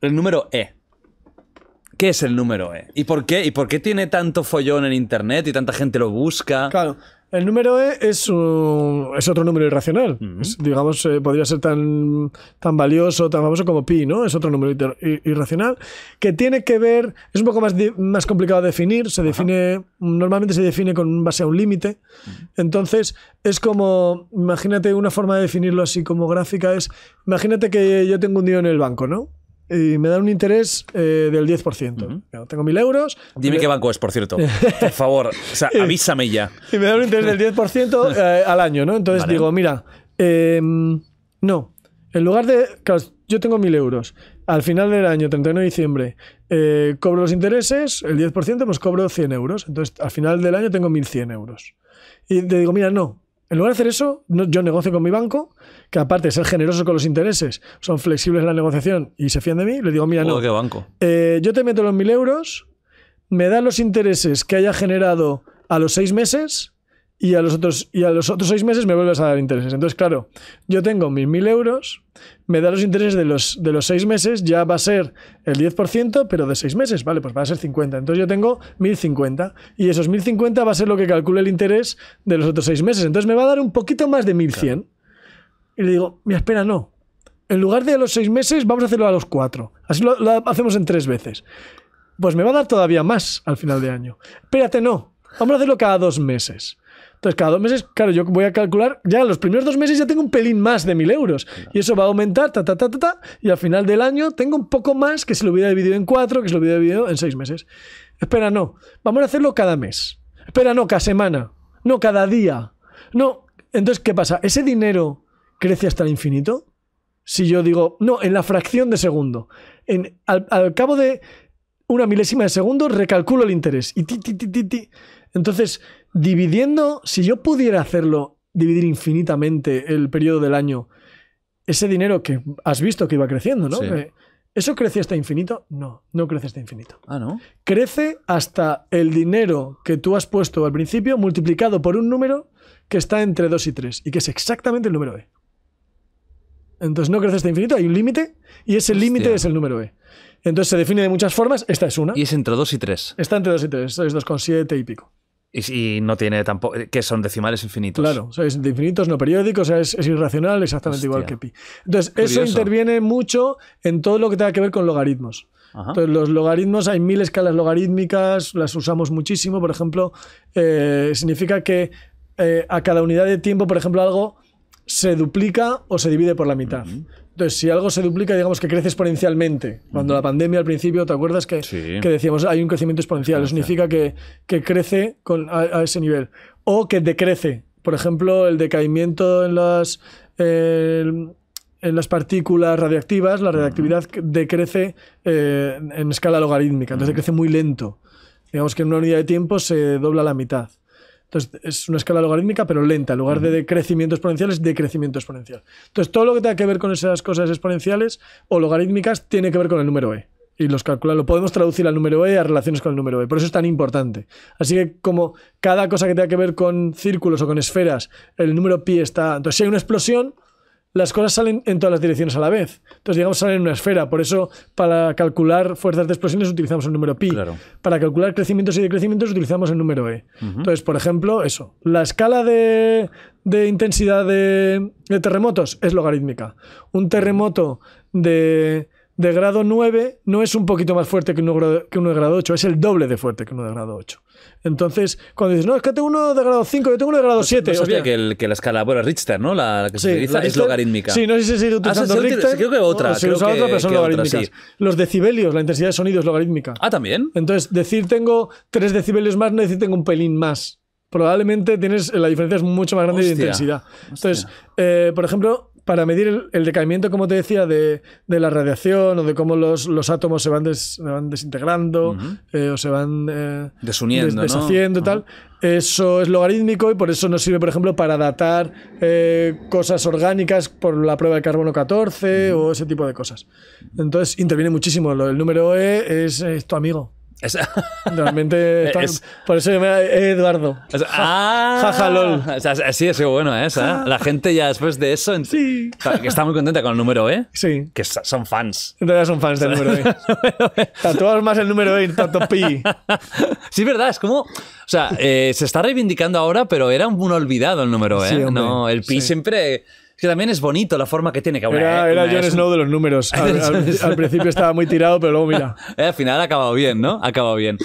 El número E. ¿Qué es el número E? ¿Y por qué? ¿Y por qué tiene tanto follón en internet y tanta gente lo busca? Claro. El número E es, es otro número irracional. digamos, eh, podría ser tan, tan valioso, tan famoso como pi, ¿no? Es otro número irracional que tiene que ver, es un poco más, más complicado de definir, se define, normalmente se define con base a un límite. Entonces, es como, imagínate una forma de definirlo así como gráfica, es, imagínate que yo tengo un dinero en el banco, ¿no? y me dan un interés eh, del 10%. tengo 1.000 euros. Dime qué banco es, por cierto. Por favor, avísame ya. Y me dan un interés del 10% eh, al año, ¿no? Entonces digo, mira, em, no, en lugar de... yo tengo 1.000 euros. Al final del año, 31 de diciembre, eh, cobro los intereses, el 10%, pues cobro 100 euros. Entonces, al final del año tengo 1.100 euros. Y te digo, mira, no, en lugar de hacer eso, yo negocio con mi banco, que aparte de ser generoso con los intereses, son flexibles en la negociación y se fían de mí. Le digo, mira, no. banco? Eh, yo te meto los mil euros, me dan los intereses que haya generado a los seis meses y a los otros, y a los otros seis meses me vuelves a dar intereses. Entonces, claro, yo tengo mis mil euros, me da los intereses de los, de los seis meses, ya va a ser el 10%, pero de seis meses, vale, pues va a ser 50. Entonces yo tengo 1050 y esos 1050 va a ser lo que calcule el interés de los otros seis meses. Entonces me va a dar un poquito más de 1100. Y le digo, mira, espera, no. En lugar de a los seis meses, vamos a hacerlo a los cuatro. Así lo, lo hacemos en tres veces. Pues me va a dar todavía más al final de año. Espérate, no. Vamos a hacerlo cada dos meses. Entonces, cada dos meses, claro, yo voy a calcular, ya los primeros dos meses ya tengo un pelín más de mil euros. Y eso va a aumentar, ta, ta, ta, ta, ta, y al final del año tengo un poco más que si lo hubiera dividido en cuatro, que si lo hubiera dividido en seis meses. Espera, no. Vamos a hacerlo cada mes. Espera, no, cada semana. No, cada día. No. Entonces, ¿qué pasa? ¿Ese dinero crece hasta el infinito? Si yo digo, no, en la fracción de segundo. al cabo de una milésima de segundo, recalculo el interés. Y Entonces, dividiendo, si yo pudiera hacerlo, dividir infinitamente el periodo del año, ese dinero que has visto que iba creciendo, ¿no? Eh, ¿Eso crece hasta infinito? No, no crece hasta infinito. Ah, ¿no? Crece hasta el dinero que tú has puesto al principio multiplicado por un número que está entre 2 y 3 y que es exactamente el número E. Entonces no crece hasta este infinito, hay un límite y ese límite es el número b. E. Entonces se define de muchas formas, esta es una. Y es entre 2 y 3. Está entre 2 y 3, es 2,7 y pico. Y, no tiene tampoco. Eh, que son decimales infinitos. Claro, es infinitos, no periódicos, es, irracional, exactamente igual que pi. Entonces, eso interviene mucho en todo lo que tenga que ver con logaritmos. Entonces, los logaritmos, hay mil escalas logarítmicas, las usamos muchísimo. Por ejemplo, eh, significa que eh, a cada unidad de tiempo, por ejemplo, algo se duplica o se divide por la mitad. Entonces, si algo se duplica, digamos que crece exponencialmente. Cuando la pandemia al principio, ¿te acuerdas que, que decíamos hay un crecimiento exponencial? Eso significa que, que crece a, ese nivel. O que decrece. Por ejemplo, el decaimiento en las, eh, en las partículas radiactivas, la radiactividad decrece eh, en escala logarítmica, entonces crece muy lento. Digamos que en una unidad de tiempo se dobla la mitad. Entonces, es una escala logarítmica, pero lenta. En lugar de, decrecimiento crecimiento exponencial, es decrecimiento exponencial. Entonces, todo lo que tenga que ver con esas cosas exponenciales o logarítmicas tiene que ver con el número E. Y los calcula, lo podemos traducir al número E a relaciones con el número E. Por eso es tan importante. Así que, como cada cosa que tenga que ver con círculos o con esferas, el número pi está. Entonces, si hay una explosión, las cosas salen en todas las direcciones a la vez. Entonces, digamos, salen en una esfera. Por eso, para calcular fuerzas de explosiones utilizamos el número pi. Para calcular crecimientos y decrecimientos utilizamos el número e. Entonces, por ejemplo, eso. La escala de, intensidad de terremotos es logarítmica. Un terremoto de de grado 9 no es un poquito más fuerte que uno, que uno de grado 8, es el doble de fuerte que uno de grado 8. Entonces, cuando dices, no, es que tengo uno de grado 5, yo tengo uno de grado 7. Pues no, pues, que, el, que, la escala, bueno, Richter, ¿no? La, que se utiliza es logarítmica. Sí, no sé si se ah, utiliza ah, Richter. Creo que otra. otra, pero son logarítmicas. Los decibelios, la intensidad de sonido es logarítmica. Ah, también. Entonces, decir tengo 3 decibelios más no decir tengo un pelín más probablemente tienes la diferencia es mucho más grande de intensidad. Entonces, eh, por ejemplo, para medir el, decaimiento, como te decía, de, de, la radiación o de cómo los, los átomos se van, van desintegrando eh, o se van eh, desuniendo, deshaciendo tal. Eso es logarítmico y por eso nos sirve, por ejemplo, para datar eh, cosas orgánicas por la prueba del carbono 14 o ese tipo de cosas. Entonces interviene muchísimo. El número E es tu amigo. Normalmente Por eso que me Eduardo. Es... Ah, Sí, es bueno esa. ¿eh? La gente ya después de eso. Sí. Está muy contenta con el número E. Sí. Que son fans. Entonces son fans del número E. e. Tatuados más el número E, tanto pi. Sí, verdad. Es como. O sea, eh, se está reivindicando ahora, pero era un olvidado el número E. ¿eh? no, el pi siempre que también es bonito la forma que tiene. Que era, eh, Jon Snow de los números. Al, principio estaba muy tirado, pero luego mira. Eh, al final ha acabado bien, ¿no? Ha acabado bien.